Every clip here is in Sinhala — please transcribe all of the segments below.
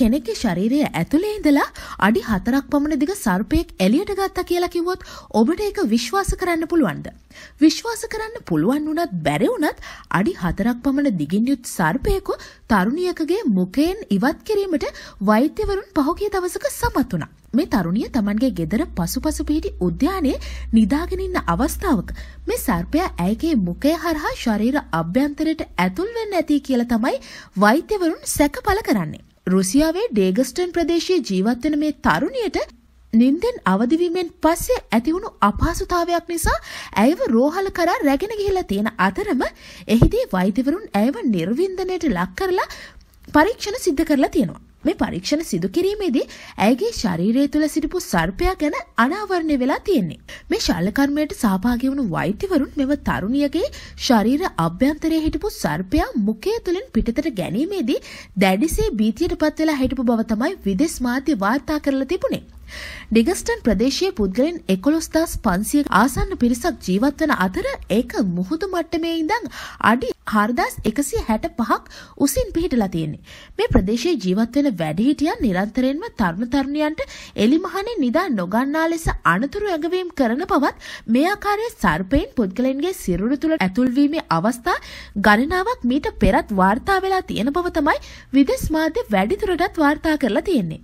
කෙනෙක්ගේ ශරීරය ඇතුළේ ඉඳලා අඩි හතරක් පමණ දිග සර්පයෙක් එලියට ගත්තා කියලා කිව්වොත් ඔබට ඒක විශ්වාස කරන්න පුළුවන්ද? විශ්වාස කරන්න පුළුවන් වුණත් බැරි වුණත් අඩි හතරක් පමණ දිගින් යුත් සර්පයෙකු තරුණියකගේ මුඛයෙන් ඉවත් කිරීමට වෛද්‍යවරුන් පහුගිය දවසක සමත් වුණා. මේ තරුණිය තමන්ගේ ගෙදර පසුපසු පිහිටි උද්‍යානයේ නිදාගෙන ඉන්න අවස්ථාවක මේ සර්පයා ඇයගේ මුඛය හරහා ශරීර අභ්‍යන්තරයට ඇතුල් වෙන්න ඇති කියලා තමයි වෛද්‍යවරුන් සැක පළ කරන්නේ. රුසියාවේ ඩේගස්ටන් ප්‍රදේශයේ ජීවත්වන මේ තරුණියට නින්දෙන් අවදිවීමෙන් පස්සේ ඇතිවුණු අපහසුතාවයක් නිසා ඇයව රෝහල කරා රැගෙන ගිහිලා තියෙන අතරම එහිදී වෛදවරුන් ඇයව නිර්වින්දනයට ලක් කරලා පරීක්ෂණ සිද්ධ කරලා තියෙනවා. මේ පරීක්ෂණ සිදු කිරීමේදී ඇගේ ශරීරය තුළ සිටිපු සර්පයා ගැන අනාවරණය වෙලා තියෙන්නේ. මේ ශල්ලකර්මයට සහභාගි වුණු වෛද්‍යවරුන් මෙම තරුණියගේ ශරීර අභ්‍යන්තරයේ හිටපු සර්පයා මුඛය තුළින් පිටතට ගැනීමේදී දැඩිසේ බීතියට පත් වෙලා හිටපු බව තමයි විදෙස් මාධ්‍ය වාර්තා කරලා තිබුණේ. ඩිගස්ටන් ප්‍රදේශයේ පුද්ගලෙන් එකොළොස්දස් පන්සිය ආසන්න පිරිසක් ජීවත් වන අතර ඒක මුහුදු මට්ටමේ ඉඳං අඩි හාරදස් එකසිය හැට පහක් උසින් පිහිටලා තියෙන්නේ. මේ ප්‍රදේශයේ ජීවත්වෙන වැඩිහිටියන් නිරන්තරයෙන්ම තරුණ තරුණියන්ට එලිමහනේ නිදා නොගන්නා ලෙස අනතුරු ඇඟවීම් කරන බවත් මේ ආකාරයේ සර්පයින් පුද්ගලයන්ගේ සිරුර තුළ ඇතුල්වීමේ අවස්ථා ගණනාවක් මීට පෙරත් වාර්තා වෙලා තියෙන බව තමයි විදෙස් මාධ්‍ය වැඩිදුරටත් වාර්තා කරලා තියෙන්නේ.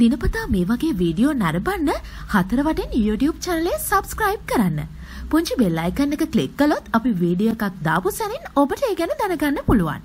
දිනපතා මේ වගේ වීඩියෝ නරබන්න හතරවටෙන් YouTube චනලේ සබස්ක්‍රයිබ් කරන්න. පුංචි බෙල්ලයිකන්න එක කලික් කලොත් අපි වීඩිය එකක් දාපු සැනින් ඔබට ඒ ගැන දැනගන්න පුළුවන්.